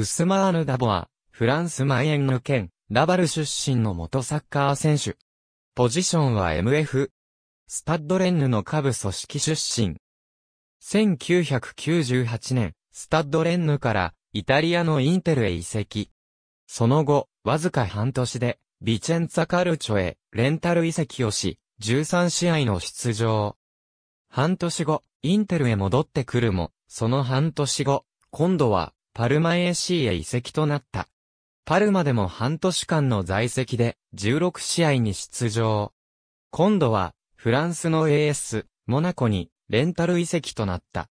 ウスマーヌ・ダボア、フランス・マイエンヌ県、ラバル出身の元サッカー選手。ポジションは MF。スタッドレンヌの下部組織出身。1998年、スタッドレンヌからイタリアのインテルへ移籍。その後、わずか半年で、ビチェンツァカルチョへレンタル移籍をし、13試合の出場。半年後、インテルへ戻ってくるも、その半年後、今度はパルマ AC へ移籍となった。パルマでも半年間の在籍で16試合に出場。今度はフランスの AS、モナコにレンタル移籍となった。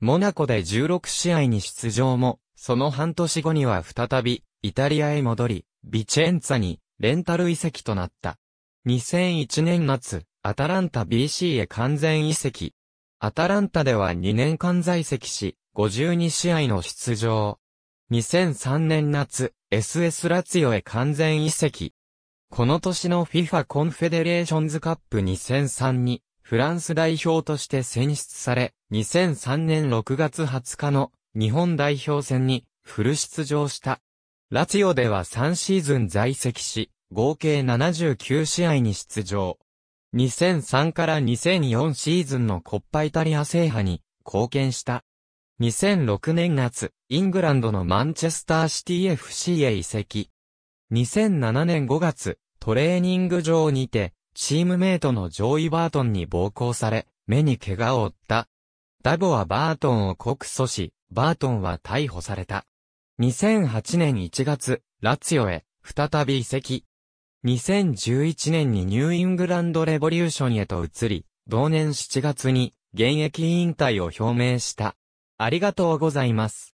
モナコで16試合に出場も、その半年後には再びイタリアへ戻り、ビチェンツァにレンタル移籍となった。2001年末、アタランタ BC へ完全移籍。アタランタでは2年間在籍し、52試合の出場。2003年夏、SS ラツィオへ完全移籍。この年の FIFA コンフェデレーションズカップ2003にフランス代表として選出され、2003年6月20日の日本代表戦にフル出場した。ラツィオでは3シーズン在籍し、合計79試合に出場。2003から2004シーズンのコッパイタリア制覇に貢献した。2006年夏、イングランドのマンチェスターシティ FC へ移籍。2007年5月、トレーニング場にて、チームメイトのジョイ・バートンに暴行され、目に怪我を負った。ダボはバートンを告訴し、バートンは逮捕された。2008年1月、ラツヨへ、再び移籍。2011年にニューイングランドレボリューションへと移り、同年7月に現役引退を表明した。ありがとうございます。